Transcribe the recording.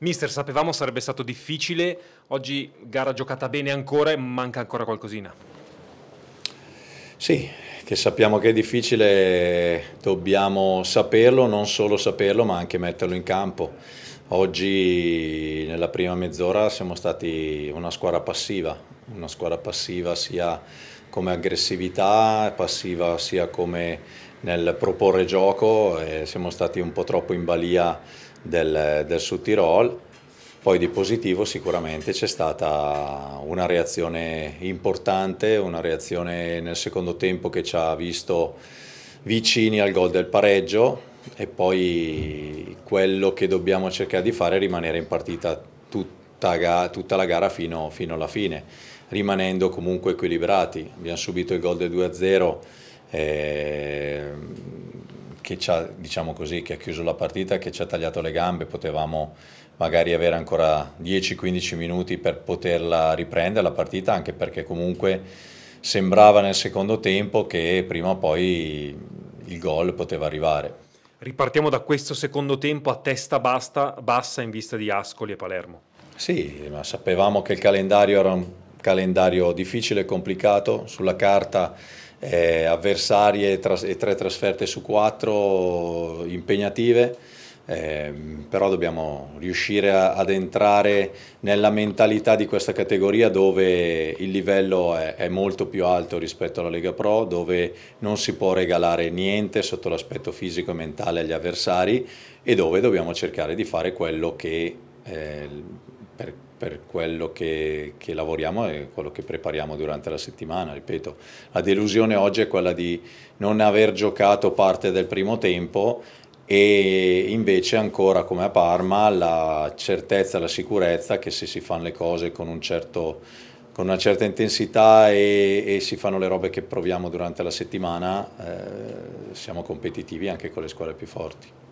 Mister, sapevamo sarebbe stato difficile, oggi gara giocata bene ancora e manca ancora qualcosina. Sì, che sappiamo che è difficile, dobbiamo saperlo, non solo saperlo ma anche metterlo in campo. Oggi nella prima mezz'ora siamo stati una squadra passiva, una squadra passiva sia come aggressività, passiva sia come nel proporre gioco, siamo stati un po' troppo in balia del, del Sud Tirol. Poi di positivo sicuramente c'è stata una reazione importante, una reazione nel secondo tempo che ci ha visto vicini al gol del pareggio e poi quello che dobbiamo cercare di fare è rimanere in partita tutta, tutta la gara fino, fino, alla fine, rimanendo comunque equilibrati. Abbiamo subito il gol del 2-0. Eh, che ci ha, diciamo così, che ha chiuso la partita, che ci ha tagliato le gambe, potevamo magari avere ancora 10-15 minuti per poterla riprendere la partita, anche perché comunque sembrava nel secondo tempo che prima o poi il gol poteva arrivare. Ripartiamo da questo secondo tempo a testa basta, bassa in vista di Ascoli e Palermo. Sì, ma sapevamo che il calendario era un calendario difficile e complicato, sulla carta eh, avversarie e, e tre trasferte su quattro impegnative. Eh, però dobbiamo riuscire a, ad entrare nella mentalità di questa categoria dove il livello è, è, molto più alto rispetto alla Lega Pro, dove non si può regalare niente sotto l'aspetto fisico e mentale agli avversari e dove dobbiamo cercare di fare quello che eh, per per quello che, che lavoriamo e quello che prepariamo durante la settimana, ripeto. La delusione oggi è quella di non aver giocato parte del primo tempo e invece ancora come a Parma la certezza, la sicurezza che se si fanno le cose con, un certo, con una certa intensità e, e, si fanno le robe che proviamo durante la settimana, eh, siamo competitivi anche con le squadre più forti.